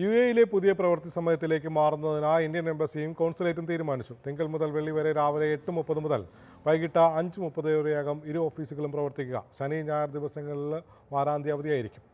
U എയിലെ പുതിയ പ്രവൃത്തി സമയത്തിലേക്ക് ആ ഇന്ത്യൻ എംബസിയും കോൺസുലേറ്റും തീരുമാനിച്ചു തിങ്കൾ മുതൽ വെള്ളി വരെ രാവിലെ എട്ട് മുപ്പത് മുതൽ വൈകിട്ട് അഞ്ച് മുപ്പത് വരെയാകും ഇരു ഓഫീസുകളും പ്രവർത്തിക്കുക ശനി ഞായർ ദിവസങ്ങളിൽ വാരാന്ത്യ അവധിയായിരിക്കും